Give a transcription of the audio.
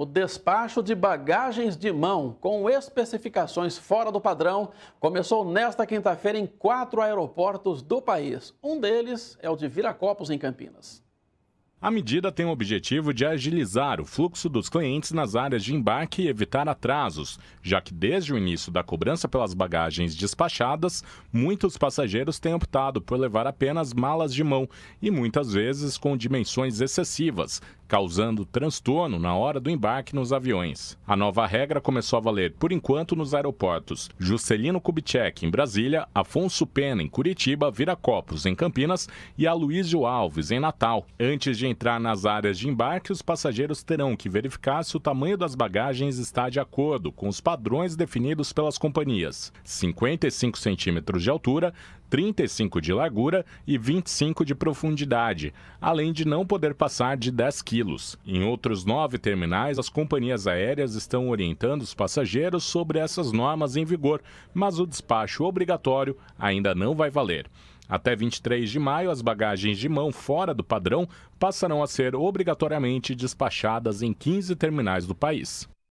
O despacho de bagagens de mão com especificações fora do padrão começou nesta quinta-feira em quatro aeroportos do país. Um deles é o de Viracopos, em Campinas. A medida tem o objetivo de agilizar o fluxo dos clientes nas áreas de embarque e evitar atrasos, já que desde o início da cobrança pelas bagagens despachadas, muitos passageiros têm optado por levar apenas malas de mão e muitas vezes com dimensões excessivas, causando transtorno na hora do embarque nos aviões. A nova regra começou a valer por enquanto nos aeroportos Juscelino Kubitschek em Brasília, Afonso Pena em Curitiba, Viracopos em Campinas e Aloysio Alves em Natal, antes de entrar nas áreas de embarque, os passageiros terão que verificar se o tamanho das bagagens está de acordo com os padrões definidos pelas companhias: 55 centímetros de altura, 35 de largura e 25 de profundidade, além de não poder passar de 10 quilos. Em outros nove terminais, as companhias aéreas estão orientando os passageiros sobre essas normas em vigor, mas o despacho obrigatório ainda não vai valer. Até 23 de maio, as bagagens de mão fora do padrão passarão a ser obrigatoriamente despachadas em 15 terminais do país.